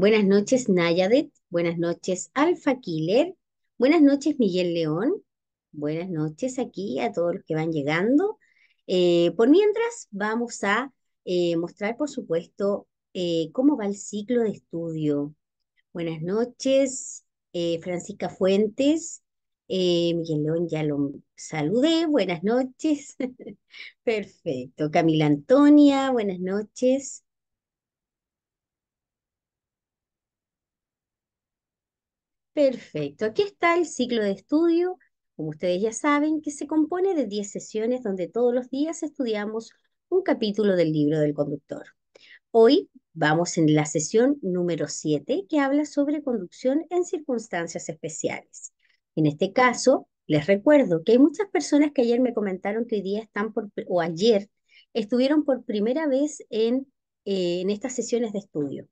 Buenas noches, Nayadet. Buenas noches, Alfa Killer. Buenas noches, Miguel León. Buenas noches aquí a todos los que van llegando. Eh, por mientras, vamos a eh, mostrar, por supuesto, eh, cómo va el ciclo de estudio. Buenas noches, Francisca Fuentes. Miguel León ya lo saludé. Buenas noches. Perfecto. Camila Antonia, buenas noches. Perfecto. Aquí está el ciclo de estudio, como ustedes ya saben, que se compone de 10 sesiones donde todos los días estudiamos un capítulo del libro del conductor. Hoy vamos en la sesión número 7 que habla sobre conducción en circunstancias especiales. En este caso, les recuerdo que hay muchas personas que ayer me comentaron que hoy día están por, o ayer estuvieron por primera vez en, eh, en estas sesiones de estudio.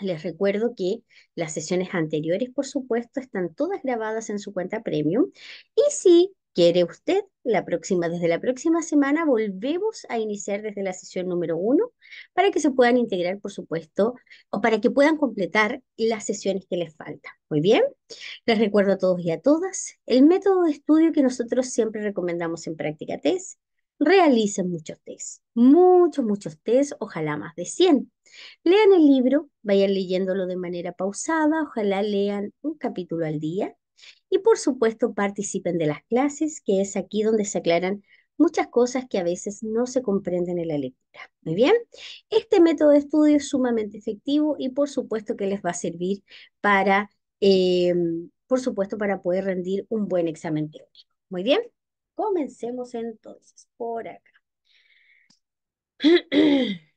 Les recuerdo que las sesiones anteriores, por supuesto, están todas grabadas en su cuenta premium. Y si quiere usted, la próxima, desde la próxima semana volvemos a iniciar desde la sesión número uno para que se puedan integrar, por supuesto, o para que puedan completar las sesiones que les faltan. Muy bien, les recuerdo a todos y a todas el método de estudio que nosotros siempre recomendamos en Práctica Test e realicen muchos test, muchos, muchos test, ojalá más de 100. Lean el libro, vayan leyéndolo de manera pausada, ojalá lean un capítulo al día y por supuesto participen de las clases, que es aquí donde se aclaran muchas cosas que a veces no se comprenden en la lectura. Muy bien, este método de estudio es sumamente efectivo y por supuesto que les va a servir para, eh, por supuesto, para poder rendir un buen examen teórico. Muy bien. Comencemos entonces por acá.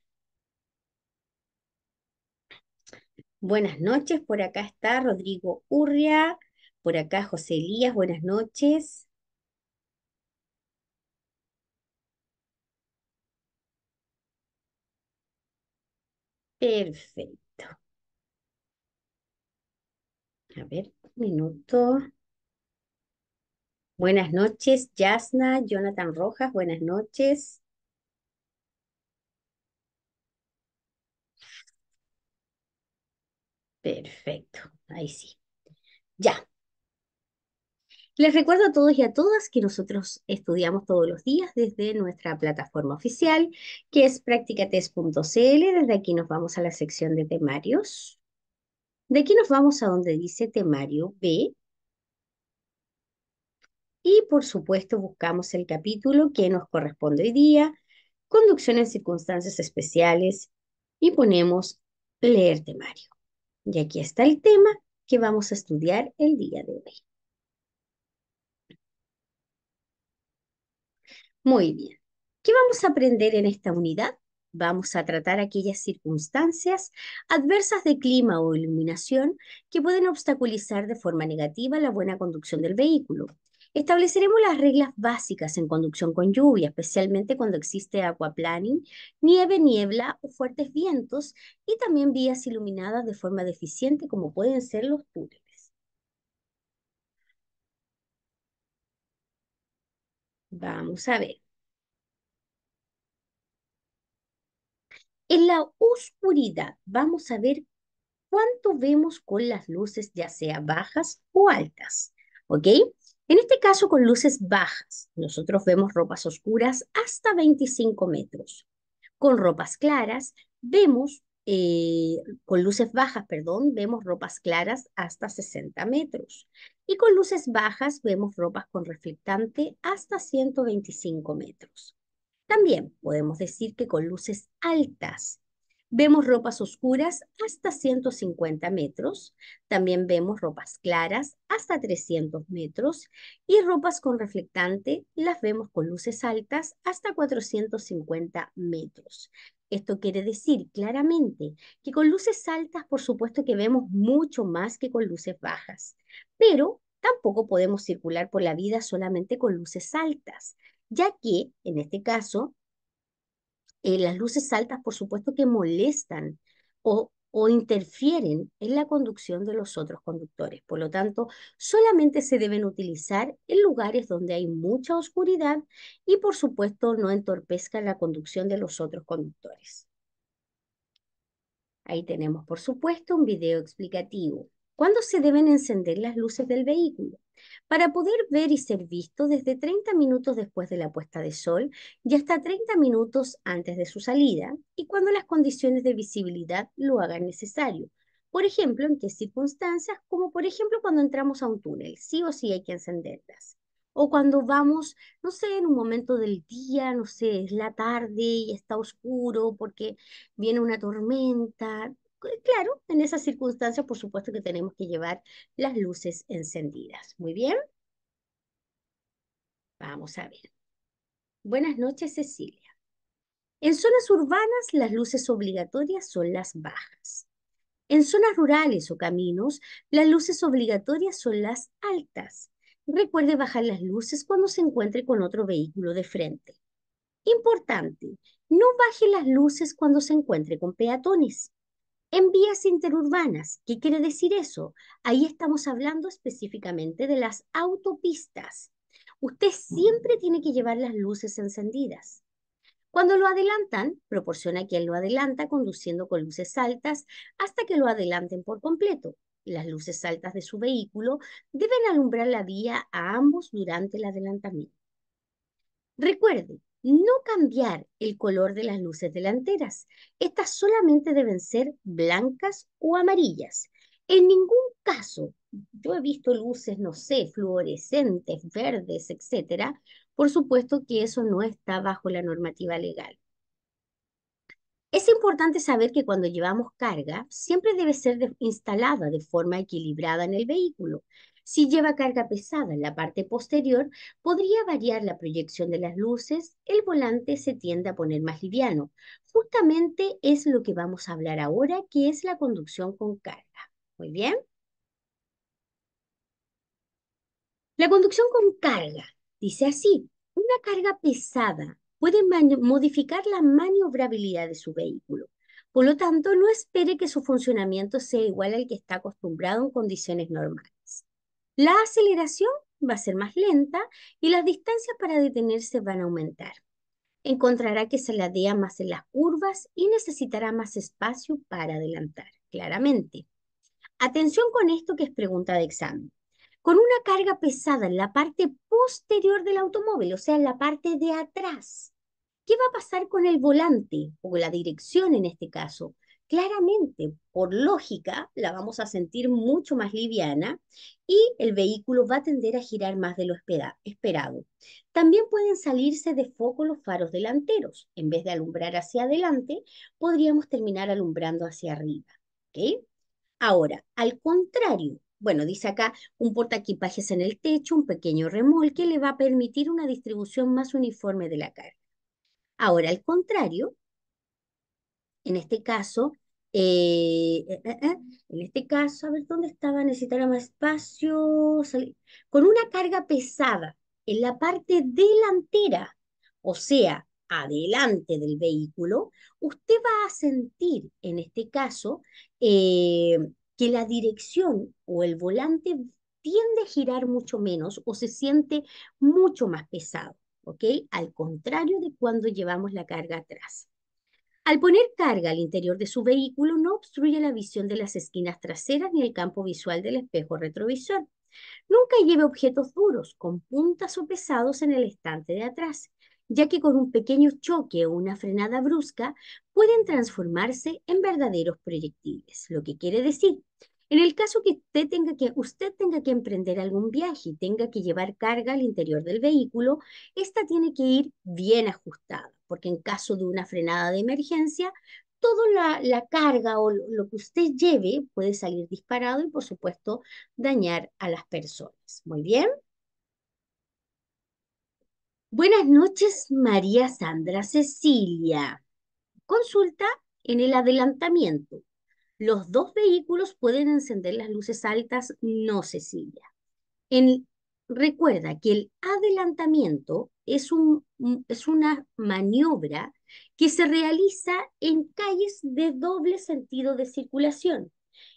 Buenas noches, por acá está Rodrigo Urria, por acá José Elías, buenas noches. Perfecto. A ver, un minuto. Buenas noches, Yasna, Jonathan Rojas, buenas noches. Perfecto, ahí sí. Ya. Les recuerdo a todos y a todas que nosotros estudiamos todos los días desde nuestra plataforma oficial, que es practicates.cl. Desde aquí nos vamos a la sección de temarios. De aquí nos vamos a donde dice temario B y por supuesto buscamos el capítulo que nos corresponde hoy día, conducción en circunstancias especiales y ponemos leer temario. Y aquí está el tema que vamos a estudiar el día de hoy. Muy bien. ¿Qué vamos a aprender en esta unidad? Vamos a tratar aquellas circunstancias adversas de clima o iluminación que pueden obstaculizar de forma negativa la buena conducción del vehículo Estableceremos las reglas básicas en conducción con lluvia, especialmente cuando existe aquaplaning, nieve, niebla o fuertes vientos y también vías iluminadas de forma deficiente como pueden ser los túneles. Vamos a ver. En la oscuridad vamos a ver cuánto vemos con las luces, ya sea bajas o altas. ¿Ok? En este caso con luces bajas, nosotros vemos ropas oscuras hasta 25 metros. Con ropas claras, vemos, eh, con luces bajas, perdón, vemos ropas claras hasta 60 metros. Y con luces bajas vemos ropas con reflectante hasta 125 metros. También podemos decir que con luces altas Vemos ropas oscuras hasta 150 metros, también vemos ropas claras hasta 300 metros y ropas con reflectante las vemos con luces altas hasta 450 metros. Esto quiere decir claramente que con luces altas, por supuesto que vemos mucho más que con luces bajas, pero tampoco podemos circular por la vida solamente con luces altas, ya que, en este caso, eh, las luces altas, por supuesto, que molestan o, o interfieren en la conducción de los otros conductores. Por lo tanto, solamente se deben utilizar en lugares donde hay mucha oscuridad y, por supuesto, no entorpezcan la conducción de los otros conductores. Ahí tenemos, por supuesto, un video explicativo cuándo se deben encender las luces del vehículo para poder ver y ser visto desde 30 minutos después de la puesta de sol y hasta 30 minutos antes de su salida y cuando las condiciones de visibilidad lo hagan necesario. Por ejemplo, en qué circunstancias, como por ejemplo cuando entramos a un túnel, sí o sí hay que encenderlas. O cuando vamos, no sé, en un momento del día, no sé, es la tarde y está oscuro porque viene una tormenta, claro, en esas circunstancias, por supuesto que tenemos que llevar las luces encendidas. Muy bien. Vamos a ver. Buenas noches, Cecilia. En zonas urbanas, las luces obligatorias son las bajas. En zonas rurales o caminos, las luces obligatorias son las altas. Recuerde bajar las luces cuando se encuentre con otro vehículo de frente. Importante, no baje las luces cuando se encuentre con peatones en vías interurbanas. ¿Qué quiere decir eso? Ahí estamos hablando específicamente de las autopistas. Usted siempre tiene que llevar las luces encendidas. Cuando lo adelantan, proporciona a quien lo adelanta conduciendo con luces altas hasta que lo adelanten por completo. Las luces altas de su vehículo deben alumbrar la vía a ambos durante el adelantamiento. Recuerde, no cambiar el color de las luces delanteras. Estas solamente deben ser blancas o amarillas. En ningún caso, yo he visto luces, no sé, fluorescentes, verdes, etcétera. Por supuesto que eso no está bajo la normativa legal. Es importante saber que cuando llevamos carga, siempre debe ser instalada de forma equilibrada en el vehículo. Si lleva carga pesada en la parte posterior, podría variar la proyección de las luces, el volante se tiende a poner más liviano. Justamente es lo que vamos a hablar ahora, que es la conducción con carga. Muy bien. La conducción con carga dice así, una carga pesada puede modificar la maniobrabilidad de su vehículo. Por lo tanto, no espere que su funcionamiento sea igual al que está acostumbrado en condiciones normales. La aceleración va a ser más lenta y las distancias para detenerse van a aumentar. Encontrará que se ladea más en las curvas y necesitará más espacio para adelantar, claramente. Atención con esto que es pregunta de examen. Con una carga pesada en la parte posterior del automóvil, o sea, en la parte de atrás, ¿qué va a pasar con el volante o la dirección en este caso? claramente, por lógica, la vamos a sentir mucho más liviana y el vehículo va a tender a girar más de lo esperado. También pueden salirse de foco los faros delanteros. En vez de alumbrar hacia adelante, podríamos terminar alumbrando hacia arriba. ¿okay? Ahora, al contrario, bueno, dice acá un portaequipajes en el techo, un pequeño remolque, le va a permitir una distribución más uniforme de la carga. Ahora, al contrario, en este caso, eh, eh, eh, en este caso, a ver dónde estaba, necesitará más espacio, con una carga pesada en la parte delantera, o sea, adelante del vehículo, usted va a sentir, en este caso, que la dirección o el volante tiende a girar mucho menos o se siente mucho más pesado, ¿ok? Al contrario de cuando llevamos la carga atrás. Al poner carga al interior de su vehículo no obstruye la visión de las esquinas traseras ni el campo visual del espejo retrovisor. Nunca lleve objetos duros, con puntas o pesados en el estante de atrás, ya que con un pequeño choque o una frenada brusca pueden transformarse en verdaderos proyectiles, lo que quiere decir en el caso que usted tenga que, usted tenga que emprender algún viaje y tenga que llevar carga al interior del vehículo, esta tiene que ir bien ajustada porque en caso de una frenada de emergencia, toda la, carga o lo que usted lleve puede salir disparado y por supuesto dañar a las personas. Muy bien. Buenas noches, María Sandra Cecilia. Consulta en el adelantamiento. Los dos vehículos pueden encender las luces altas, no Cecilia. En recuerda que el adelantamiento es, es una maniobra que se realiza en calles de doble sentido de circulación.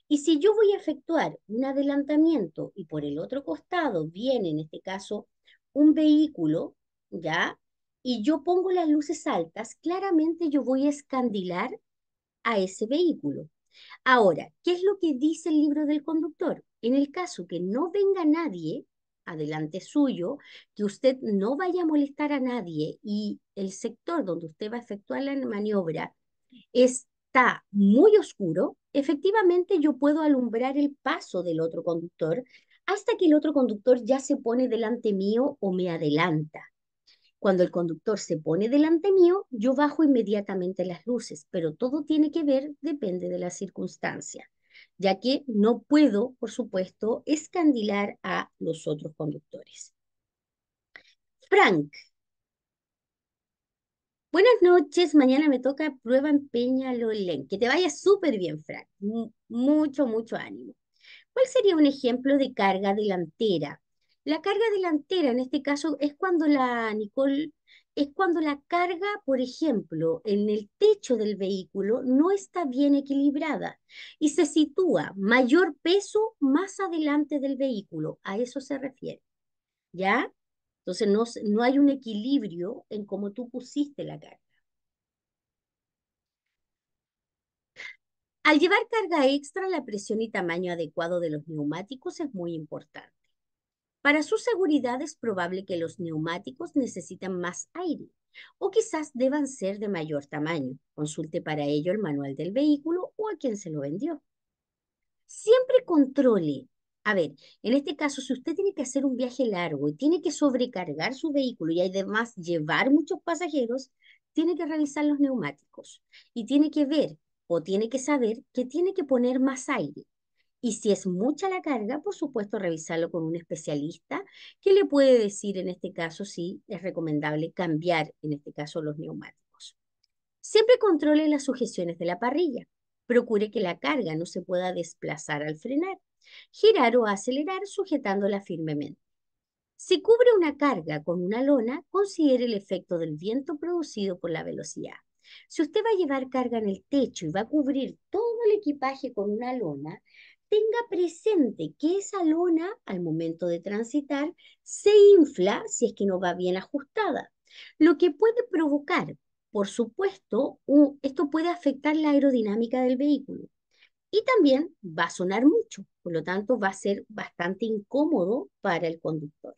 Y si yo voy a efectuar un adelantamiento y por el otro costado viene, en este caso, un vehículo, ¿ya? Y yo pongo las luces altas, claramente yo voy a escandilar a ese vehículo. Ahora, ¿qué es lo que dice el libro del conductor? En el caso que no venga nadie, adelante suyo, que usted no vaya a molestar a nadie y el sector donde usted va a efectuar la maniobra está muy oscuro, efectivamente yo puedo alumbrar el paso del otro conductor hasta que el otro conductor ya se pone delante mío o me adelanta. Cuando el conductor se pone delante mío, yo bajo inmediatamente las luces, pero todo tiene que ver, depende de la circunstancia ya que no puedo, por supuesto, escandilar a los otros conductores. Frank. Buenas noches, mañana me toca prueba en Peña Lolén. Que te vaya súper bien, Frank. mucho, mucho ánimo. ¿Cuál sería un ejemplo de carga delantera? La carga delantera en este caso es cuando la Nicole es cuando la carga, por ejemplo, en el techo del vehículo no está bien equilibrada y se sitúa mayor peso más adelante del vehículo. A eso se refiere. ¿Ya? Entonces no, no hay un equilibrio en cómo tú pusiste la carga. Al llevar carga extra, la presión y tamaño adecuado de los neumáticos es muy importante. Para su seguridad es probable que los neumáticos necesitan más aire o quizás deban ser de mayor tamaño. Consulte para ello el manual del vehículo o a quien se lo vendió. Siempre controle. A ver, en este caso, si usted tiene que hacer un viaje largo y tiene que sobrecargar su vehículo y además llevar muchos pasajeros, tiene que revisar los neumáticos y tiene que ver o tiene que saber que tiene que poner más aire y si es mucha la carga, por supuesto, revisarlo con un especialista que le puede decir en este caso si es recomendable cambiar, en este caso, los neumáticos. Siempre controle las sujeciones de la parrilla. Procure que la carga no se pueda desplazar al frenar, girar o acelerar sujetándola firmemente. Si cubre una carga con una lona, considere el efecto del viento producido por la velocidad. Si usted va a llevar carga en el techo y va a cubrir todo el equipaje con una lona, tenga presente que esa lona al momento de transitar se infla si es que no va bien ajustada, lo que puede provocar, por supuesto, esto puede afectar la aerodinámica del vehículo y también va a sonar mucho, por lo tanto va a ser bastante incómodo para el conductor.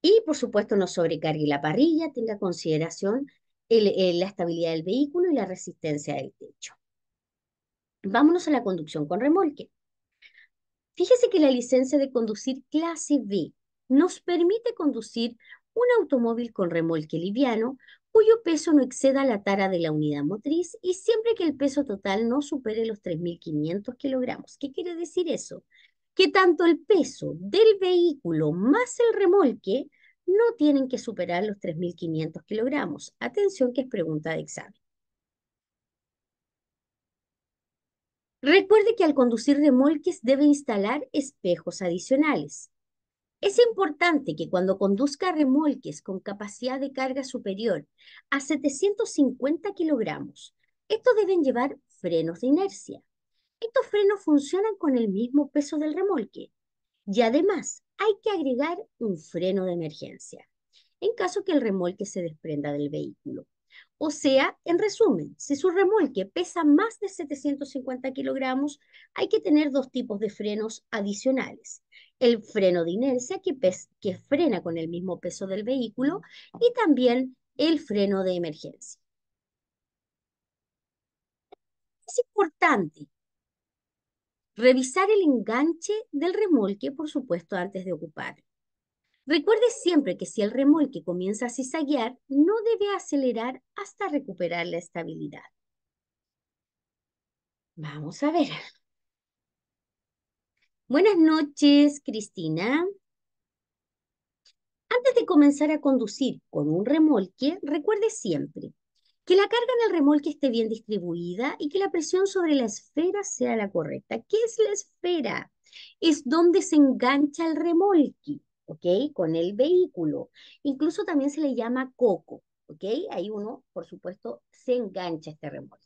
Y por supuesto no sobrecargue la parrilla, tenga consideración eh, la estabilidad del vehículo y la resistencia del techo. Vámonos a la conducción con remolque. Fíjese que la licencia de conducir clase B nos permite conducir un automóvil con remolque liviano cuyo peso no exceda la tara de la unidad motriz y siempre que el peso total no supere los 3.500 kilogramos. ¿Qué quiere decir eso? Que tanto el peso del vehículo más el remolque no tienen que superar los 3.500 kilogramos. Atención que es pregunta de examen. Recuerde que al conducir remolques debe instalar espejos adicionales. Es importante que cuando conduzca remolques con capacidad de carga superior a 750 kilogramos, estos deben llevar frenos de inercia. Estos frenos funcionan con el mismo peso del remolque y además hay que agregar un freno de emergencia, en caso que el remolque se desprenda del vehículo. O sea, en resumen, si su remolque pesa más de 750 kilogramos, hay que tener dos tipos de frenos adicionales. El freno de inercia que, que frena con el mismo peso del vehículo y también el freno de emergencia. Es importante Revisar el enganche del remolque, por supuesto, antes de ocupar. Recuerde siempre que si el remolque comienza a cizaguear, no debe acelerar hasta recuperar la estabilidad. Vamos a ver. Buenas noches, Cristina. Antes de comenzar a conducir con un remolque, recuerde siempre que la carga en el remolque esté bien distribuida y que la presión sobre la esfera sea la correcta. ¿Qué es la esfera? Es donde se engancha el remolque, ¿ok? Con el vehículo. Incluso también se le llama coco, ¿ok? Ahí uno, por supuesto, se engancha este remolque.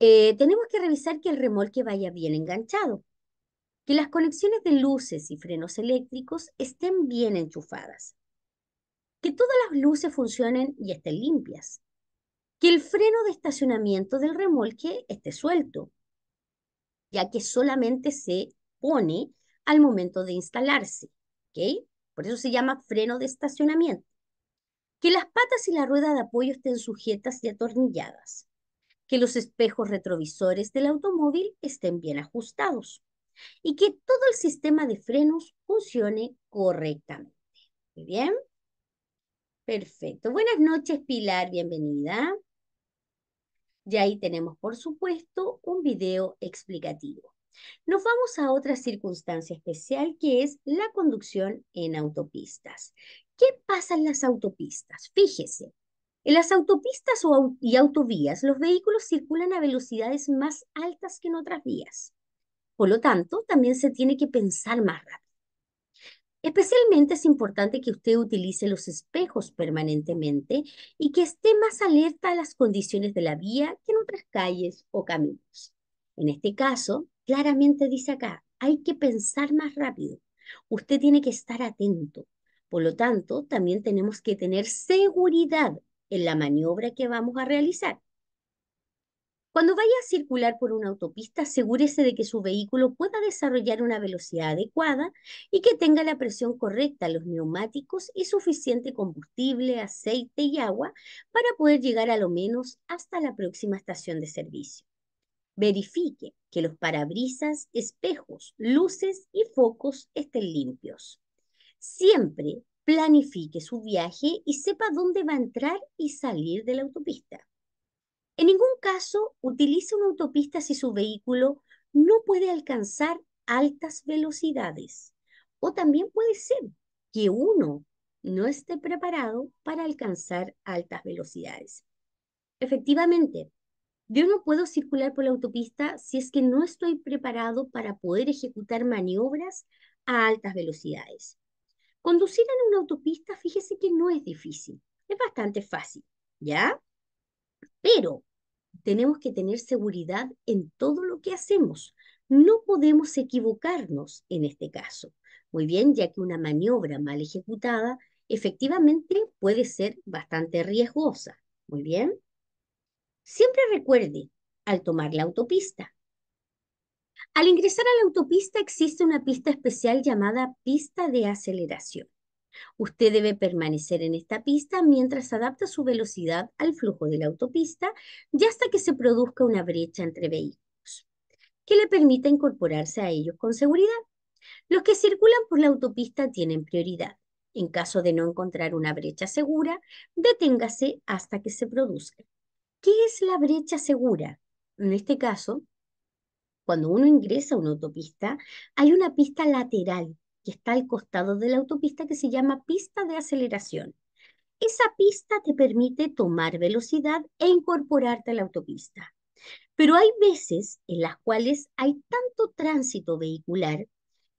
Eh, tenemos que revisar que el remolque vaya bien enganchado, que las conexiones de luces y frenos eléctricos estén bien enchufadas, que todas las luces funcionen y estén limpias, que el freno de estacionamiento del remolque esté suelto, ya que solamente se pone al momento de instalarse. ¿okay? Por eso se llama freno de estacionamiento. Que las patas y la rueda de apoyo estén sujetas y atornilladas. Que los espejos retrovisores del automóvil estén bien ajustados. Y que todo el sistema de frenos funcione correctamente. ¿Muy bien? Perfecto. Buenas noches, Pilar. Bienvenida. Y ahí tenemos, por supuesto, un video explicativo. Nos vamos a otra circunstancia especial que es la conducción en autopistas. ¿Qué pasa en las autopistas? Fíjese, en las autopistas y autovías los vehículos circulan a velocidades más altas que en otras vías. Por lo tanto, también se tiene que pensar más rápido. Especialmente es importante que usted utilice los espejos permanentemente y que esté más alerta a las condiciones de la vía que en otras calles o caminos. En este caso, claramente dice acá, hay que pensar más rápido. Usted tiene que estar atento. Por lo tanto, también tenemos que tener seguridad en la maniobra que vamos a realizar. Cuando vaya a circular por una autopista, asegúrese de que su vehículo pueda desarrollar una velocidad adecuada y que tenga la presión correcta, los neumáticos y suficiente combustible, aceite y agua para poder llegar a lo menos hasta la próxima estación de servicio. Verifique que los parabrisas, espejos, luces y focos estén limpios. Siempre planifique su viaje y sepa dónde va a entrar y salir de la autopista. En ningún caso utilice una autopista si su vehículo no puede alcanzar altas velocidades. O también puede ser que uno no esté preparado para alcanzar altas velocidades. Efectivamente, yo no puedo circular por la autopista si es que no estoy preparado para poder ejecutar maniobras a altas velocidades. Conducir en una autopista, fíjese que no es difícil, es bastante fácil, ¿ya? Pero tenemos que tener seguridad en todo lo que hacemos. No podemos equivocarnos en este caso. Muy bien, ya que una maniobra mal ejecutada efectivamente puede ser bastante riesgosa. Muy bien. Siempre recuerde, al tomar la autopista. Al ingresar a la autopista existe una pista especial llamada pista de aceleración. Usted debe permanecer en esta pista mientras adapta su velocidad al flujo de la autopista y hasta que se produzca una brecha entre vehículos, que le permita incorporarse a ellos con seguridad. Los que circulan por la autopista tienen prioridad. En caso de no encontrar una brecha segura, deténgase hasta que se produzca. ¿Qué es la brecha segura? En este caso, cuando uno ingresa a una autopista, hay una pista lateral que está al costado de la autopista que se llama pista de aceleración. Esa pista te permite tomar velocidad e incorporarte a la autopista. Pero hay veces en las cuales hay tanto tránsito vehicular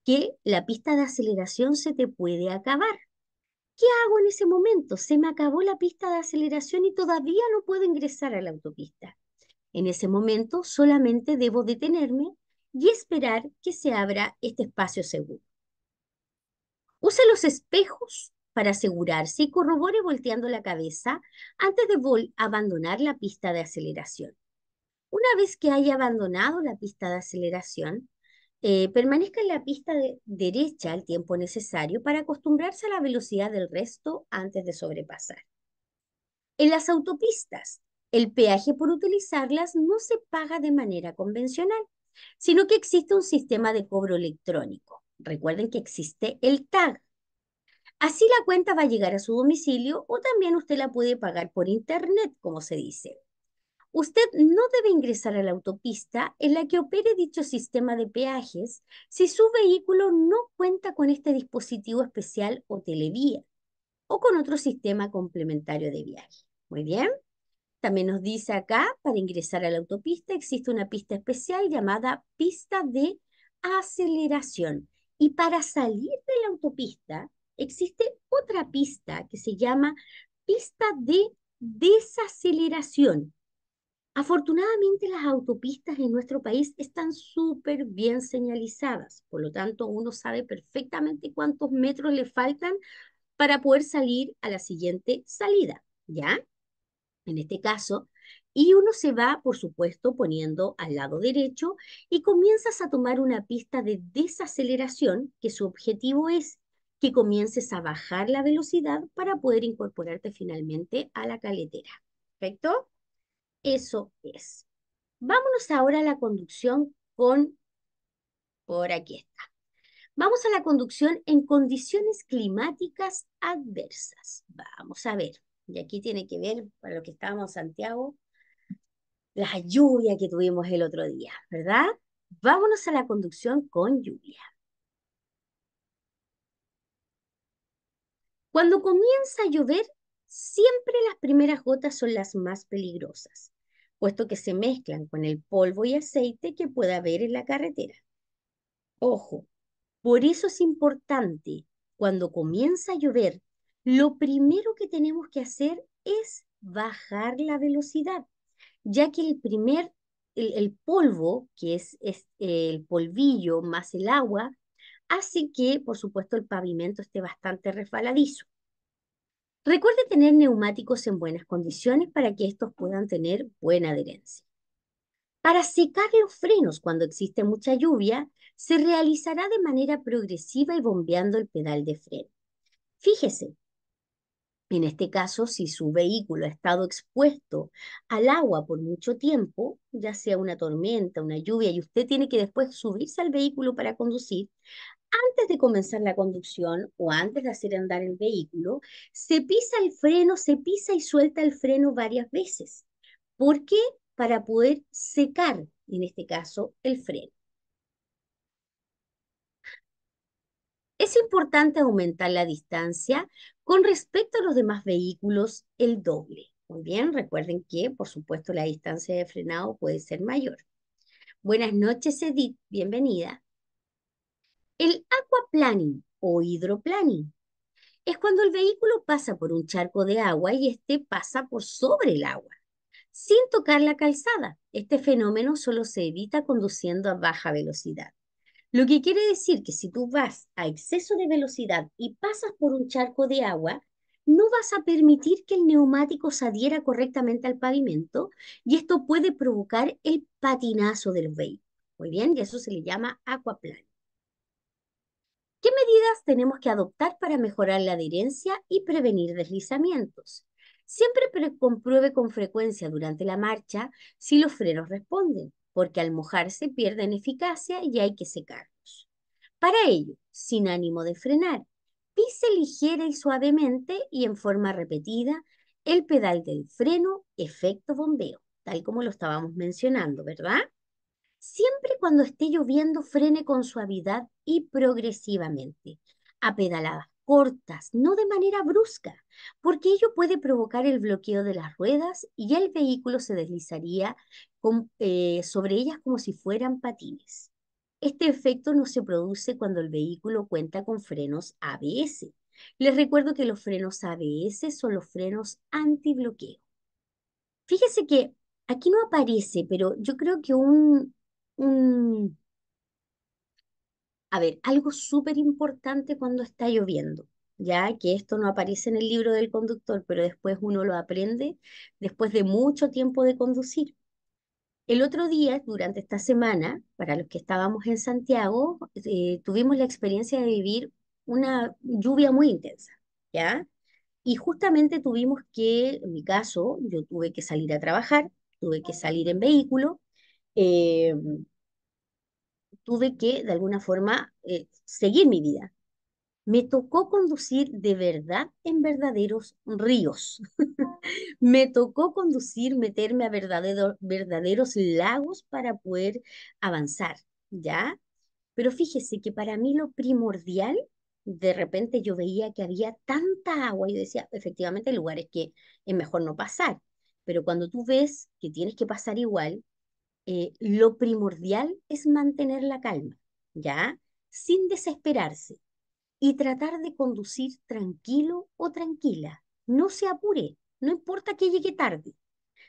que la pista de aceleración se te puede acabar. ¿Qué hago en ese momento? Se me acabó la pista de aceleración y todavía no puedo ingresar a la autopista. En ese momento solamente debo detenerme y esperar que se abra este espacio seguro. Use los espejos para asegurarse y corrobore volteando la cabeza antes de abandonar la pista de aceleración. Una vez que haya abandonado la pista de aceleración, eh, permanezca en la pista de derecha el tiempo necesario para acostumbrarse a la velocidad del resto antes de sobrepasar. En las autopistas, el peaje por utilizarlas no se paga de manera convencional, sino que existe un sistema de cobro electrónico. Recuerden que existe el tag. Así la cuenta va a llegar a su domicilio o también usted la puede pagar por internet, como se dice. Usted no debe ingresar a la autopista en la que opere dicho sistema de peajes si su vehículo no cuenta con este dispositivo especial o televía o con otro sistema complementario de viaje. Muy bien. También nos dice acá, para ingresar a la autopista existe una pista especial llamada pista de aceleración y para salir de la autopista existe otra pista que se llama pista de desaceleración. Afortunadamente las autopistas en nuestro país están súper bien señalizadas, por lo tanto uno sabe perfectamente cuántos metros le faltan para poder salir a la siguiente salida, ¿ya? En este caso, y uno se va, por supuesto, poniendo al lado derecho y comienzas a tomar una pista de desaceleración, que su objetivo es que comiences a bajar la velocidad para poder incorporarte finalmente a la caletera. ¿Perfecto? Eso es. Vámonos ahora a la conducción con... Por aquí está. Vamos a la conducción en condiciones climáticas adversas. Vamos a ver. Y aquí tiene que ver, para lo que estábamos, Santiago, la lluvia que tuvimos el otro día, ¿verdad? Vámonos a la conducción con lluvia. Cuando comienza a llover, siempre las primeras gotas son las más peligrosas, puesto que se mezclan con el polvo y aceite que pueda haber en la carretera. Ojo, por eso es importante, cuando comienza a llover, lo primero que tenemos que hacer es bajar la velocidad ya que el primer, el, polvo, que es, es el polvillo más el agua, hace que, por supuesto, el pavimento esté bastante resbaladizo. Recuerde tener neumáticos en buenas condiciones para que estos puedan tener buena adherencia. Para secar los frenos cuando existe mucha lluvia, se realizará de manera progresiva y bombeando el pedal de freno. Fíjese, en este caso, si su vehículo ha estado expuesto al agua por mucho tiempo, ya sea una tormenta, una lluvia, y usted tiene que después subirse al vehículo para conducir, antes de comenzar la conducción o antes de hacer andar el vehículo, se pisa el freno, se pisa y suelta el freno varias veces. ¿Por qué? Para poder secar, en este caso, el freno. Es importante aumentar la distancia con respecto a los demás vehículos el doble. Muy bien, recuerden que, por supuesto, la distancia de frenado puede ser mayor. Buenas noches, Edith, bienvenida. El aquaplaning o hidroplaning es cuando el vehículo pasa por un charco de agua y este pasa por sobre el agua, sin tocar la calzada. Este fenómeno solo se evita conduciendo a baja velocidad. Lo que quiere decir que si tú vas a exceso de velocidad y pasas por un charco de agua, no vas a permitir que el neumático se adhiera correctamente al pavimento y esto puede provocar el patinazo del vehículo. Muy bien, y eso se le llama aquaplaning. ¿Qué medidas tenemos que adoptar para mejorar la adherencia y prevenir deslizamientos? Siempre compruebe con frecuencia durante la marcha si los frenos responden porque al mojarse pierden eficacia y hay que secarlos. Para ello, sin ánimo de frenar, pise ligera y suavemente y en forma repetida el pedal del freno efecto bombeo, tal como lo estábamos mencionando, ¿verdad? Siempre cuando esté lloviendo, frene con suavidad y progresivamente, a pedaladas cortas, no de manera brusca, porque ello puede provocar el bloqueo de las ruedas y el vehículo se deslizaría eh, sobre ellas como si fueran patines. Este efecto no se produce cuando el vehículo cuenta con frenos ABS. Les recuerdo que los frenos ABS son los frenos antibloqueo. Fíjese que aquí no aparece, pero yo creo que un a ver, algo súper importante cuando está lloviendo, ya que esto no aparece en el libro del conductor, pero después uno lo aprende después de mucho tiempo de conducir. El otro día, durante esta semana, para los que estábamos en Santiago, eh, tuvimos la experiencia de vivir una lluvia muy intensa, ¿ya? Y justamente tuvimos que, en mi caso, yo tuve que salir a trabajar, tuve que salir en vehículo, eh, tuve que, de alguna forma, eh, seguir mi vida. Me tocó conducir de verdad en verdaderos ríos. me tocó conducir, meterme a verdaderos lagos para poder avanzar, ¿ya? Pero fíjese que para mí lo primordial, de repente yo veía que había tanta agua y decía, efectivamente, hay lugares que es mejor no pasar. Pero cuando tú ves que tienes que pasar igual, eh, lo primordial es mantener la calma, ¿ya? Sin desesperarse y tratar de conducir tranquilo o tranquila. No se apure, no importa que llegue tarde,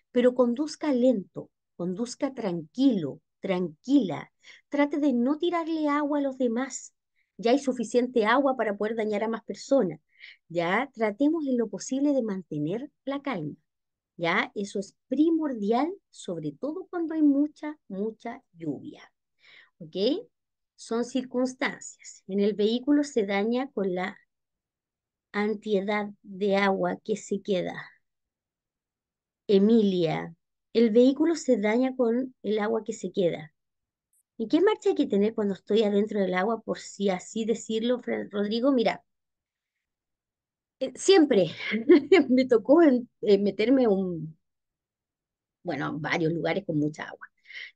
pero conduzca lento, conduzca tranquilo, tranquila. Trate de no tirarle agua a los demás. Ya hay suficiente agua para poder dañar a más personas. Ya tratemos en lo posible de mantener la calma. ¿ya? Eso es primordial, sobre todo cuando hay mucha, mucha lluvia, ¿ok? Son circunstancias. En el vehículo se daña con la antiedad de agua que se queda. Emilia, el vehículo se daña con el agua que se queda. ¿Y qué marcha hay que tener cuando estoy adentro del agua, por si así decirlo, Rodrigo? Mira, eh, siempre me tocó eh, meterme un, bueno, varios lugares con mucha agua,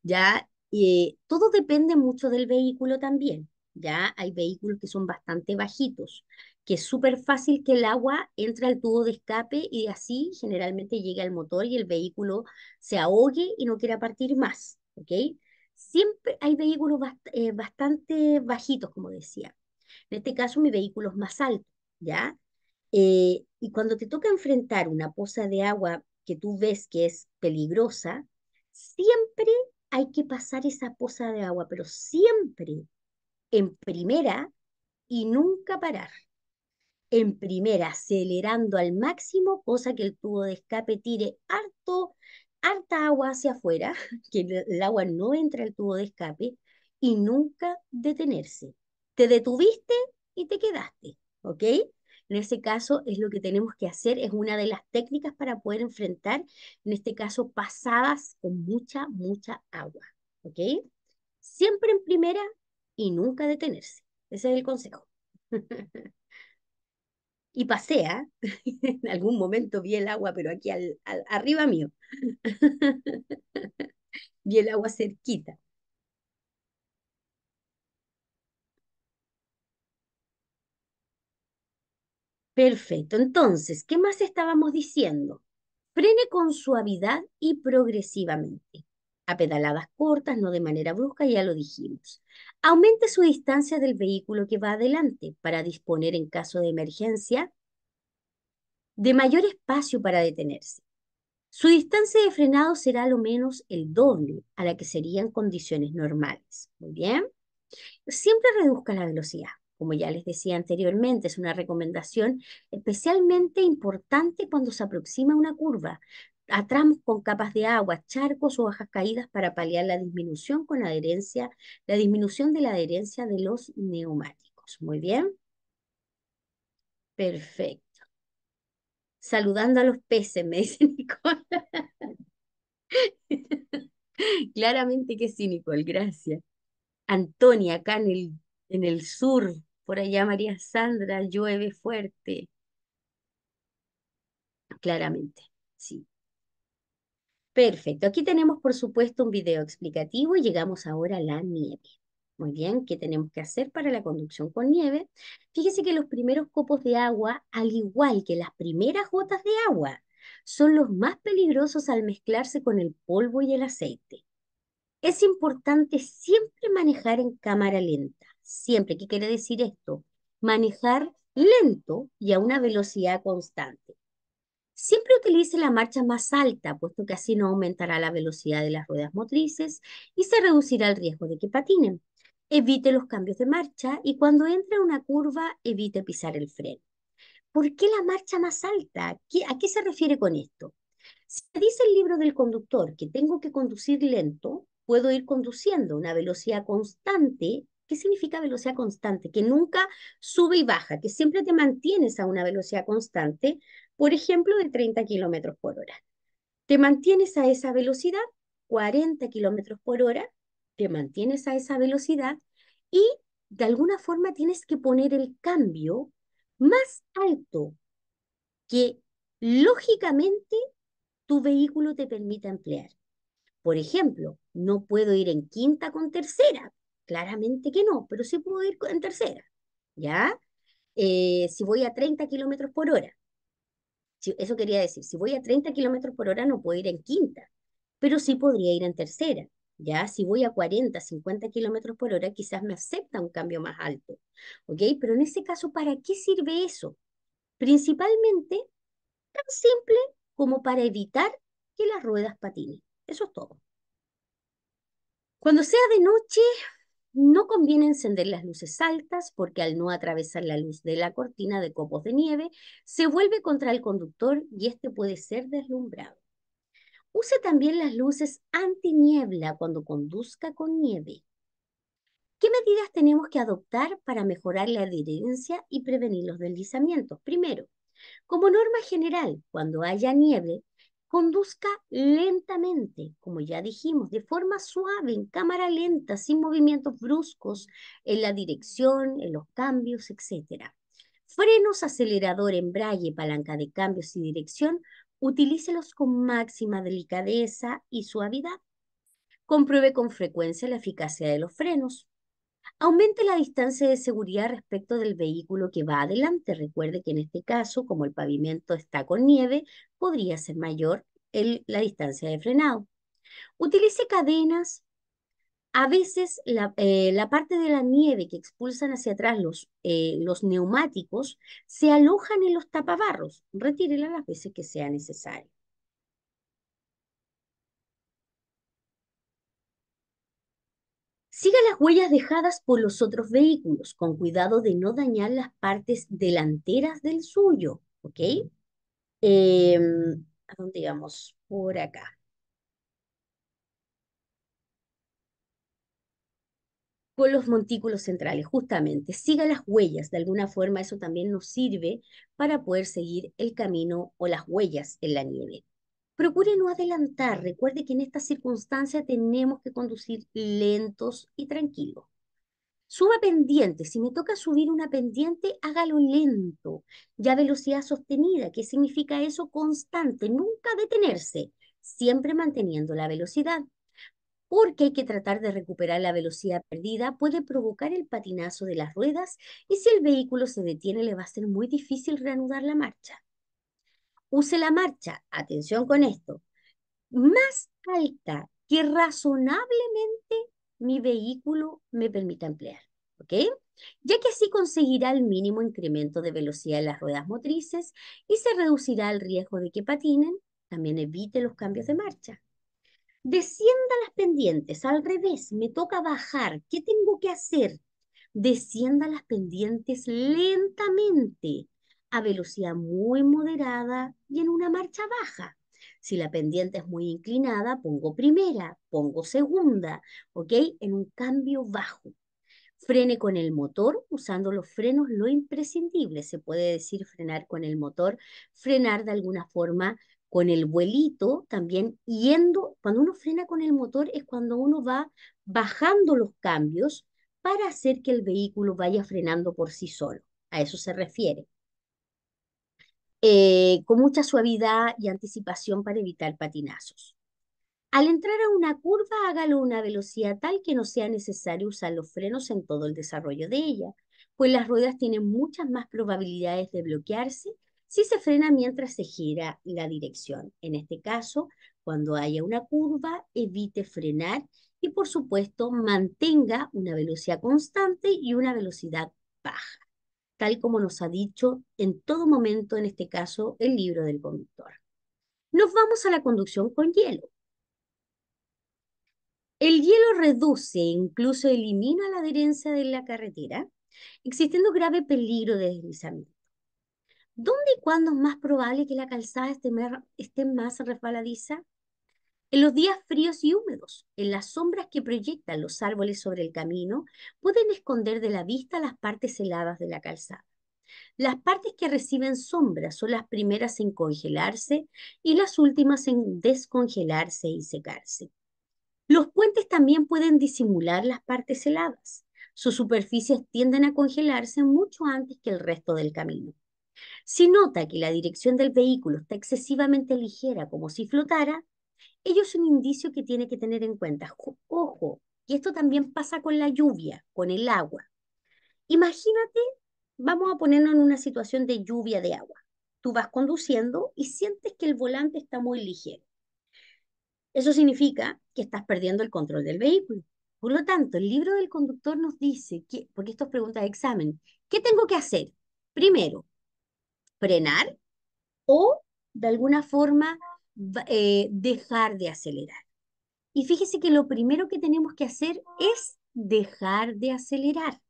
¿ya? Eh, todo depende mucho del vehículo también, ¿ya? Hay vehículos que son bastante bajitos, que es súper fácil que el agua entre al tubo de escape y así generalmente llegue al motor y el vehículo se ahogue y no quiera partir más, Siempre hay vehículos bastante bajitos, como decía. En este caso mi vehículo es más alto, ¿ya? Eh, y cuando te toca enfrentar una poza de agua que tú ves que es peligrosa, siempre hay que pasar esa poza de agua, pero siempre en primera y nunca parar. En primera, acelerando al máximo, cosa que el tubo de escape tire harto, harta agua hacia afuera, que el, agua no entra al tubo de escape, y nunca detenerse. Te detuviste y te quedaste, ¿ok? En ese caso es lo que tenemos que hacer, es una de las técnicas para poder enfrentar, en este caso, pasadas con mucha, mucha agua. ¿Ok? Siempre en primera y nunca detenerse. Ese es el consejo. y pasea. en algún momento vi el agua, pero aquí arriba mío. vi el agua cerquita. Perfecto. Entonces, ¿qué más estábamos diciendo? Frene con suavidad y progresivamente. A pedaladas cortas, no de manera brusca, ya lo dijimos. Aumente su distancia del vehículo que va adelante para disponer en caso de emergencia de mayor espacio para detenerse. Su distancia de frenado será lo menos el doble a la que serían condiciones normales. Muy bien. Siempre reduzca la velocidad. Como ya les decía anteriormente, es una recomendación especialmente importante cuando se aproxima una curva, a tramos con capas de agua, charcos o bajas caídas para paliar la disminución con adherencia, la disminución de la adherencia de los neumáticos. Muy bien. Perfecto. Saludando a los peces, me dice Nicole. Claramente que sí, Nicole, gracias. Antonia, acá en el en el sur, por allá María Sandra, llueve fuerte. Claramente, sí. Perfecto, aquí tenemos por supuesto un video explicativo y llegamos ahora a la nieve. Muy bien, ¿qué tenemos que hacer para la conducción con nieve? Fíjese que los primeros copos de agua, al igual que las primeras gotas de agua, son los más peligrosos al mezclarse con el polvo y el aceite. Es importante siempre manejar en cámara lenta siempre. ¿Qué quiere decir esto? Manejar lento y a una velocidad constante. Siempre utilice la marcha más alta, puesto que así no aumentará la velocidad de las ruedas motrices y se reducirá el riesgo de que patinen. Evite los cambios de marcha y cuando entre a una curva, evite pisar el freno. ¿Por qué la marcha más alta? ¿A qué se refiere con esto? Si dice el libro del conductor que tengo que conducir lento, puedo ir conduciendo a una velocidad constante ¿Qué significa velocidad constante? Que nunca sube y baja, que siempre te mantienes a una velocidad constante, por ejemplo, de 30 kilómetros por hora. Te mantienes a esa velocidad, 40 kilómetros por hora, te mantienes a esa velocidad y de alguna forma tienes que poner el cambio más alto que lógicamente tu vehículo te permita emplear. Por ejemplo, no puedo ir en quinta con tercera, Claramente que no, pero sí puedo ir en tercera, ¿ya? Eh, si voy a 30 kilómetros por hora, eso quería decir, si voy a 30 kilómetros por hora no puedo ir en quinta, pero sí podría ir en tercera, ¿ya? Si voy a 40, 50 kilómetros por hora, quizás me acepta un cambio más alto, ¿ok? Pero en ese caso, ¿para qué sirve eso? Principalmente, tan simple como para evitar que las ruedas patinen. Eso es todo. Cuando sea de noche, no conviene encender las luces altas porque al no atravesar la luz de la cortina de copos de nieve, se vuelve contra el conductor y este puede ser deslumbrado. Use también las luces antiniebla cuando conduzca con nieve. ¿Qué medidas tenemos que adoptar para mejorar la adherencia y prevenir los deslizamientos? Primero, como norma general, cuando haya nieve, conduzca lentamente, como ya dijimos, de forma suave, en cámara lenta, sin movimientos bruscos en la dirección, en los cambios, etc. Frenos, acelerador, embrague, palanca de cambios y dirección, utilícelos con máxima delicadeza y suavidad. Compruebe con frecuencia la eficacia de los frenos. Aumente la distancia de seguridad respecto del vehículo que va adelante. Recuerde que en este caso, como el pavimento está con nieve, podría ser mayor la distancia de frenado. Utilice cadenas. A veces eh, la, parte de la nieve que expulsan hacia atrás los, eh, los neumáticos se alojan en los tapabarros. Retírela las veces que sea necesario. Siga las huellas dejadas por los otros vehículos, con cuidado de no dañar las partes delanteras del suyo, ¿ok? Em, ¿A dónde íbamos? Por acá. con los montículos centrales, justamente. Siga las huellas, de alguna forma eso también nos sirve para poder seguir el camino o las huellas en la nieve. Procure no adelantar. Recuerde que en esta circunstancia tenemos que conducir lentos y tranquilos. Suba pendiente. Si me toca subir una pendiente, hágalo lento. Ya velocidad sostenida. ¿Qué significa eso? Constante. Nunca detenerse. Siempre manteniendo la velocidad. Porque hay que tratar de recuperar la velocidad perdida. Puede provocar el patinazo de las ruedas y si el vehículo se detiene le va a ser muy difícil reanudar la marcha use la marcha, atención con esto, más alta que razonablemente mi vehículo me permita emplear. ¿Ok? Ya que así conseguirá el mínimo incremento de velocidad de las ruedas motrices y se reducirá el riesgo de que patinen, también evite los cambios de marcha. Descienda las pendientes, al revés, me toca bajar, ¿qué tengo que hacer? Descienda las pendientes lentamente, a velocidad muy moderada y en una marcha baja. Si la pendiente es muy inclinada, pongo primera, pongo segunda, ¿ok? En un cambio bajo. Frene con el motor usando los frenos lo imprescindible. Se puede decir frenar con el motor, frenar de alguna forma con el vuelito también, yendo, cuando uno frena con el motor es cuando uno va bajando los cambios para hacer que el vehículo vaya frenando por sí solo. A eso se refiere. Eh, con mucha suavidad y anticipación para evitar patinazos. Al entrar a una curva, hágalo a una velocidad tal que no sea necesario usar los frenos en todo el desarrollo de ella, pues las ruedas tienen muchas más probabilidades de bloquearse si se frena mientras se gira la dirección. En este caso, cuando haya una curva, evite frenar y, por supuesto, mantenga una velocidad constante y una velocidad baja tal como nos ha dicho en todo momento, en este caso, el libro del conductor. Nos vamos a la conducción con hielo. El hielo reduce e incluso elimina la adherencia de la carretera, existiendo grave peligro de deslizamiento. ¿Dónde y cuándo es más probable que la calzada esté, más resbaladiza? En los días fríos y húmedos, en las sombras que proyectan los árboles sobre el camino, pueden esconder de la vista las partes heladas de la calzada. Las partes que reciben sombra son las primeras en congelarse y las últimas en descongelarse y secarse. Los puentes también pueden disimular las partes heladas. Sus superficies tienden a congelarse mucho antes que el resto del camino. Si nota que la dirección del vehículo está excesivamente ligera como si flotara, Ello es un indicio que tiene que tener en cuenta. Ojo, y esto también pasa con la lluvia, con el agua. Imagínate, vamos a ponernos en una situación de lluvia de agua. Tú vas conduciendo y sientes que el volante está muy ligero. Eso significa que estás perdiendo el control del vehículo. Por lo tanto, el libro del conductor nos dice, que, porque esto es pregunta de examen, ¿qué tengo que hacer? Primero, frenar o de alguna forma eh, dejar de acelerar. Y fíjese que lo primero que tenemos que hacer es dejar de acelerar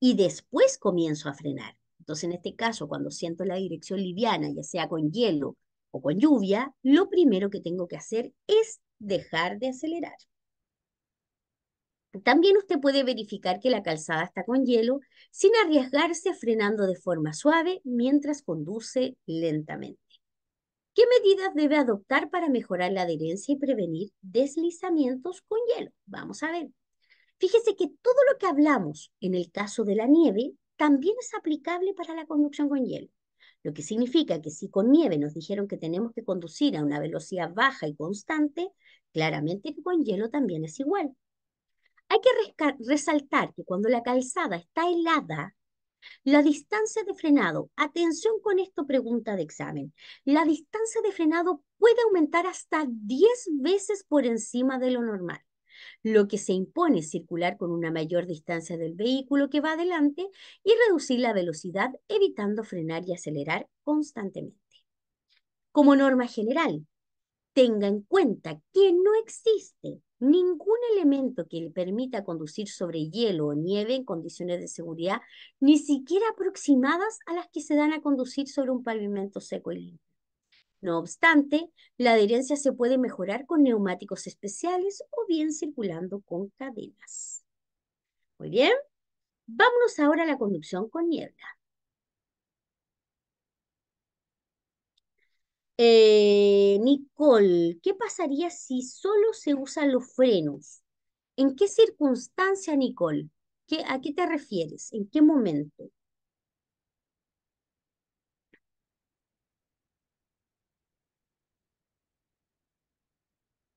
y después comienzo a frenar. Entonces, en este caso, cuando siento la dirección liviana, ya sea con hielo o con lluvia, lo primero que tengo que hacer es dejar de acelerar. También usted puede verificar que la calzada está con hielo sin arriesgarse frenando de forma suave mientras conduce lentamente. ¿Qué medidas debe adoptar para mejorar la adherencia y prevenir deslizamientos con hielo? Vamos a ver. Fíjese que todo lo que hablamos en el caso de la nieve también es aplicable para la conducción con hielo. Lo que significa que si con nieve nos dijeron que tenemos que conducir a una velocidad baja y constante, claramente con hielo también es igual. Hay que resaltar que cuando la calzada está helada, la distancia de frenado, atención con esto, pregunta de examen. La distancia de frenado puede aumentar hasta 10 veces por encima de lo normal. Lo que se impone es circular con una mayor distancia del vehículo que va adelante y reducir la velocidad evitando frenar y acelerar constantemente. Como norma general, tenga en cuenta que no existe ningún elemento que le permita conducir sobre hielo o nieve en condiciones de seguridad, ni siquiera aproximadas a las que se dan a conducir sobre un pavimento seco y limpio. No obstante, la adherencia se puede mejorar con neumáticos especiales o bien circulando con cadenas. Muy bien, vámonos ahora a la conducción con niebla. Eh, Nicole, ¿qué pasaría si solo se usan los frenos? ¿En qué circunstancia, Nicole? ¿Qué, ¿A qué te refieres? ¿En qué momento?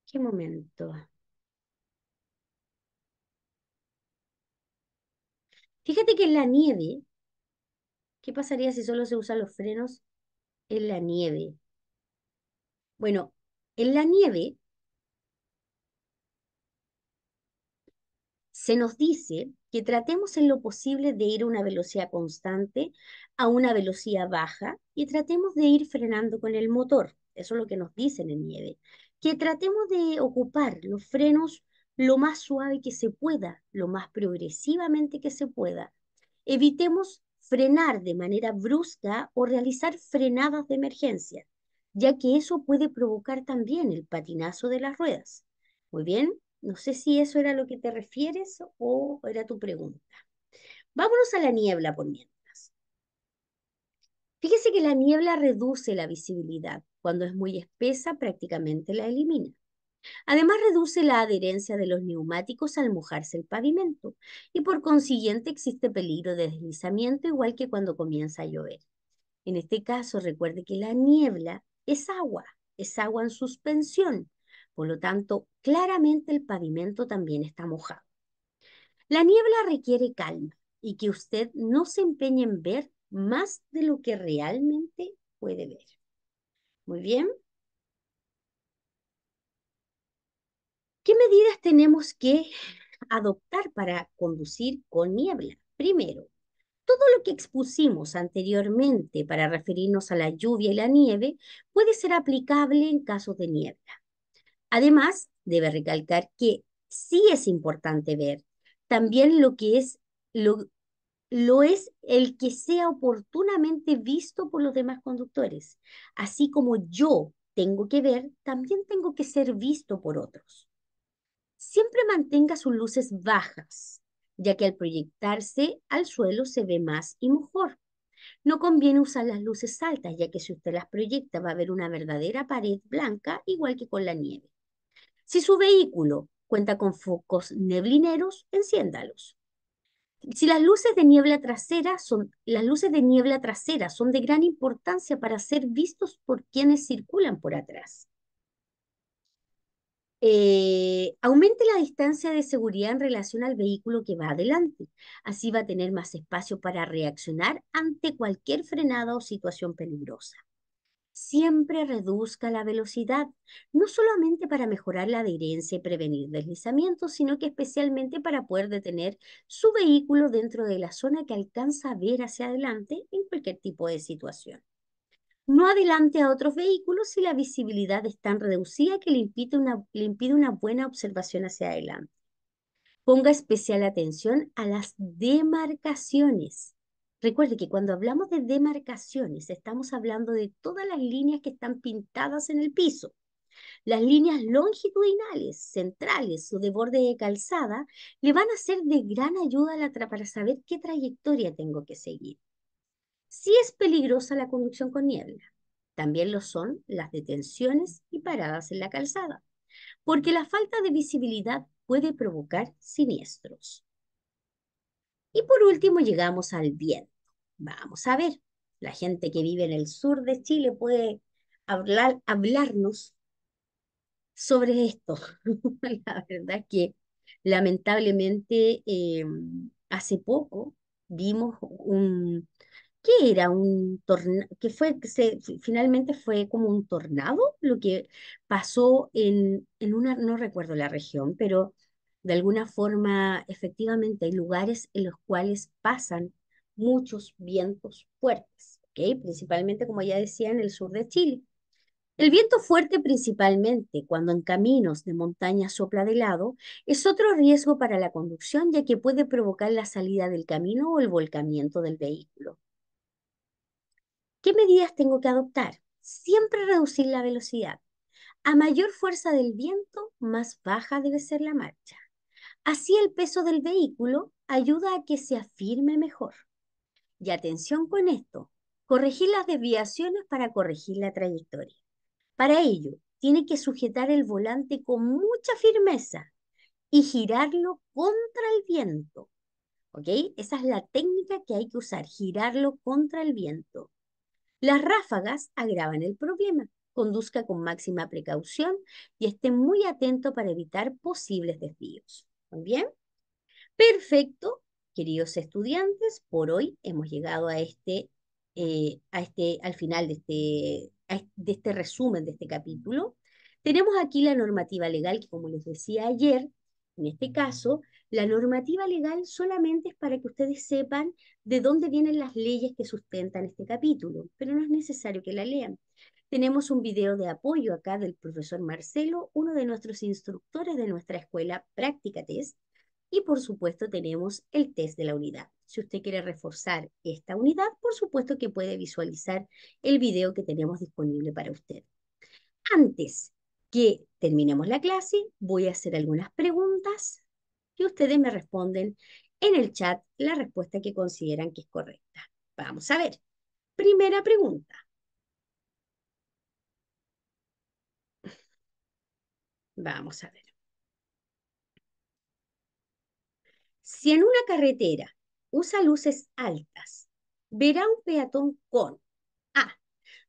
¿Qué momento? Fíjate que en la nieve, ¿qué pasaría si solo se usan los frenos en la nieve? Bueno, en la nieve se nos dice que tratemos en lo posible de ir a una velocidad constante, a una velocidad baja, y tratemos de ir frenando con el motor. Eso es lo que nos dicen en nieve. Que tratemos de ocupar los frenos lo más suave que se pueda, lo más progresivamente que se pueda. Evitemos frenar de manera brusca o realizar frenadas de emergencia ya que eso puede provocar también el patinazo de las ruedas. Muy bien, no sé si eso era lo que te refieres o era tu pregunta. Vámonos a la niebla por mientras. Fíjese que la niebla reduce la visibilidad. Cuando es muy espesa, prácticamente la elimina. Además, reduce la adherencia de los neumáticos al mojarse el pavimento y por consiguiente existe peligro de deslizamiento igual que cuando comienza a llover. En este caso, recuerde que la niebla es agua, es agua en suspensión. Por lo tanto, claramente el pavimento también está mojado. La niebla requiere calma y que usted no se empeñe en ver más de lo que realmente puede ver. Muy bien. ¿Qué medidas tenemos que adoptar para conducir con niebla? Primero, todo lo que expusimos anteriormente para referirnos a la lluvia y la nieve puede ser aplicable en casos de niebla. Además, debe recalcar que sí es importante ver también lo que es lo es el que sea oportunamente visto por los demás conductores. Así como yo tengo que ver, también tengo que ser visto por otros. Siempre mantenga sus luces bajas ya que al proyectarse al suelo se ve más y mejor. No conviene usar las luces altas, ya que si usted las proyecta va a ver una verdadera pared blanca, igual que con la nieve. Si su vehículo cuenta con focos neblineros, enciéndalos. Si las luces de niebla trasera son, las luces de niebla trasera son de gran importancia para ser vistos por quienes circulan por atrás. Eh, aumente la distancia de seguridad en relación al vehículo que va adelante. Así va a tener más espacio para reaccionar ante cualquier frenada o situación peligrosa. Siempre reduzca la velocidad, no solamente para mejorar la adherencia y prevenir deslizamientos, sino que especialmente para poder detener su vehículo dentro de la zona que alcanza a ver hacia adelante en cualquier tipo de situación no adelante a otros vehículos si la visibilidad es tan reducida que le impide una, buena observación hacia adelante. Ponga especial atención a las demarcaciones. Recuerde que cuando hablamos de demarcaciones, estamos hablando de todas las líneas que están pintadas en el piso. Las líneas longitudinales, centrales o de borde de calzada le van a ser de gran ayuda para saber qué trayectoria tengo que seguir. Si es peligrosa la conducción con niebla. También lo son las detenciones y paradas en la calzada, porque la falta de visibilidad puede provocar siniestros. Y por último llegamos al viento. Vamos a ver, la gente que vive en el sur de Chile puede hablar, hablarnos sobre esto. la verdad que lamentablemente em, hace poco vimos un, ¿Qué era un tornado? Que fue, se, finalmente fue como un tornado lo que pasó en, en una, no recuerdo la región, pero de alguna forma efectivamente hay lugares en los cuales pasan muchos vientos fuertes, principalmente, como ya decía, en el sur de Chile. El viento fuerte principalmente cuando en caminos de montaña sopla de lado es otro riesgo para la conducción ya que puede provocar la salida del camino o el volcamiento del vehículo. ¿Qué medidas tengo que adoptar? Siempre reducir la velocidad. A mayor fuerza del viento, más baja debe ser la marcha. Así el peso del vehículo ayuda a que se afirme mejor. Y atención con esto, corregir las desviaciones para corregir la trayectoria. Para ello, tiene que sujetar el volante con mucha firmeza y girarlo contra el viento. ¿Ok? Esa es la técnica que hay que usar, girarlo contra el viento. Las ráfagas agravan el problema. Conduzca con máxima precaución y esté muy atento para evitar posibles desvíos. Perfecto, queridos estudiantes. Por hoy hemos llegado a este, eh, a este al final de este, de este resumen de este capítulo. Tenemos aquí la normativa legal que, como les decía ayer, en este caso, la normativa legal solamente es para que ustedes sepan de dónde vienen las leyes que sustentan este capítulo, pero no es necesario que la lean. Tenemos un video de apoyo acá del profesor Marcelo, uno de nuestros instructores de nuestra escuela Práctica Test, y por supuesto tenemos el test de la unidad. Si usted quiere reforzar esta unidad, por supuesto que puede visualizar el video que tenemos disponible para usted. Antes que terminemos la clase, voy a hacer algunas preguntas y ustedes me responden en el chat la respuesta que consideran que es correcta. Vamos a ver. Primera pregunta. Vamos a ver. Si en una carretera usa luces altas, verá un peatón con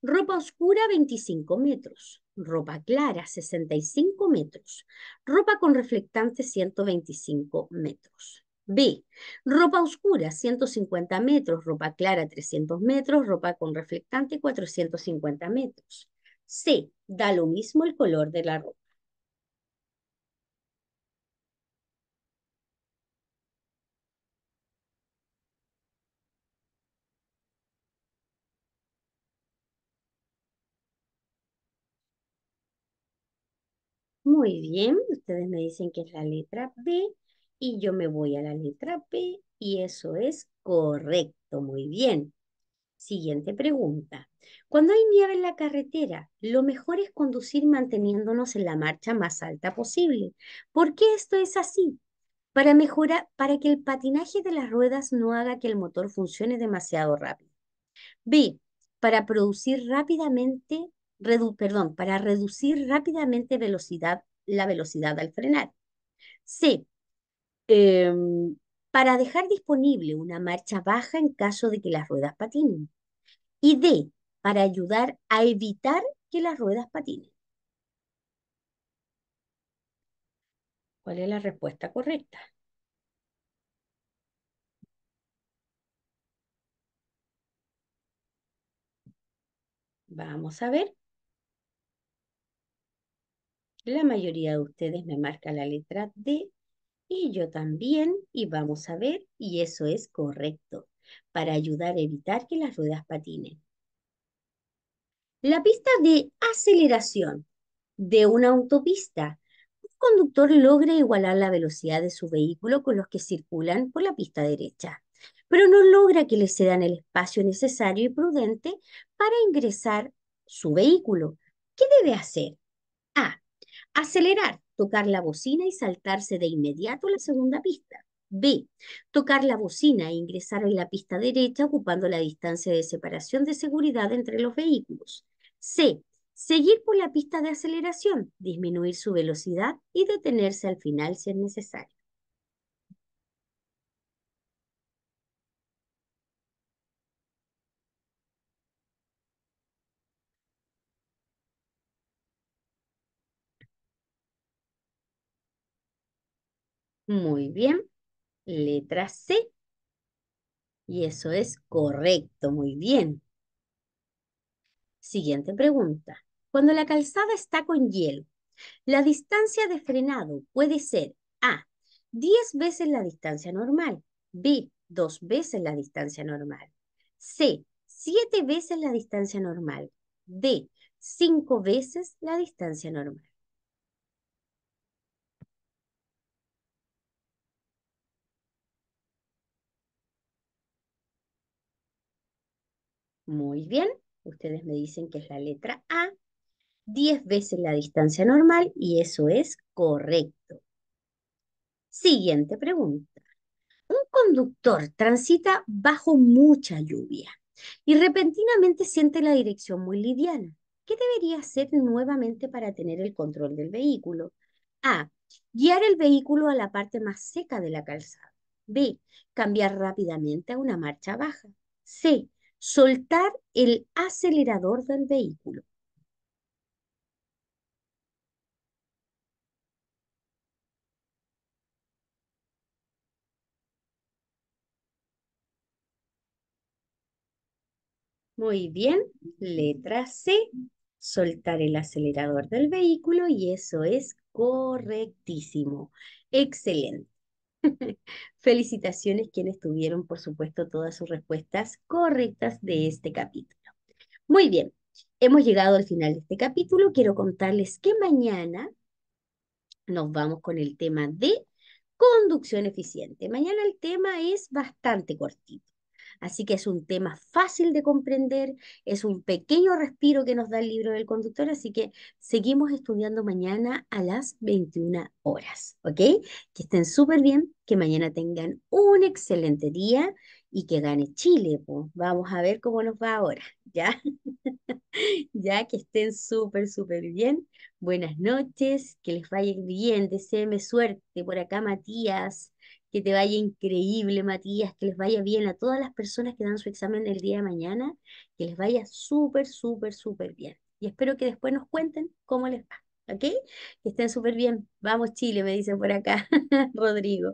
Ropa oscura, 25 metros. Ropa clara, 65 metros. Ropa con reflectante, 125 metros. B. Ropa oscura, 150 metros. Ropa clara, 300 metros. Ropa con reflectante, 450 metros. C. Da lo mismo el color de la ropa. Muy bien, ustedes me dicen que es la letra B y yo me voy a la letra B y eso es correcto, muy bien. Siguiente pregunta. Cuando hay nieve en la carretera, lo mejor es conducir manteniéndonos en la marcha más alta posible. ¿Por qué esto es así? Para mejorar, para que el patinaje de las ruedas no haga que el motor funcione demasiado rápido. B. Para producir rápidamente, perdón, para reducir rápidamente velocidad la velocidad al frenar. C. Em, para dejar disponible una marcha baja en caso de que las ruedas patinen. Y D. Para ayudar a evitar que las ruedas patinen. ¿Cuál es la respuesta correcta? Vamos a ver. La mayoría de ustedes me marca la letra D y yo también, y vamos a ver, y eso es correcto, para ayudar a evitar que las ruedas patinen. La pista de aceleración de una autopista. Un conductor logra igualar la velocidad de su vehículo con los que circulan por la pista derecha, pero no logra que le cedan el espacio necesario y prudente para ingresar su vehículo. ¿Qué debe hacer? A. Acelerar, tocar la bocina y saltarse de inmediato a la segunda pista. B. Tocar la bocina e ingresar en la pista derecha ocupando la distancia de separación de seguridad entre los vehículos. C. Seguir por la pista de aceleración, disminuir su velocidad y detenerse al final si es necesario. Muy bien. Letra C. Y eso es correcto. Muy bien. Siguiente pregunta. Cuando la calzada está con hielo, la distancia de frenado puede ser A. 10 veces la distancia normal. B. 2 veces la distancia normal. C. 7 veces la distancia normal. D. 5 veces la distancia normal. Muy bien, ustedes me dicen que es la letra A, 10 veces la distancia normal y eso es correcto. Siguiente pregunta. Un conductor transita bajo mucha lluvia y repentinamente siente la dirección muy liviana. ¿Qué debería hacer nuevamente para tener el control del vehículo? A. Guiar el vehículo a la parte más seca de la calzada. B. Cambiar rápidamente a una marcha baja. C soltar el acelerador del vehículo. Muy bien, letra C, soltar el acelerador del vehículo y eso es correctísimo. Excelente. Felicitaciones quienes tuvieron, por supuesto, todas sus respuestas correctas de este capítulo. Muy bien, hemos llegado al final de este capítulo. Quiero contarles que mañana nos vamos con el tema de conducción eficiente. Mañana el tema es bastante cortito. Así que es un tema fácil de comprender, es un pequeño respiro que nos da el libro del conductor, así que seguimos estudiando mañana a las 21 horas, ¿ok? Que estén súper bien, que mañana tengan un excelente día y que gane Chile, vamos a ver cómo nos va ahora, ¿ya? ya que estén súper, súper bien. Buenas noches, que les vaya bien, deseeme suerte por acá Matías que te vaya increíble, Matías, que les vaya bien a todas las personas que dan su examen el día de mañana, que les vaya súper, súper, súper bien. Y espero que después nos cuenten cómo les va. ¿ok? Que estén súper bien. Vamos Chile, me dicen por acá, Rodrigo.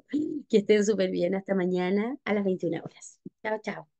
Que estén súper bien. Hasta mañana a las 21 horas. Chao, chao.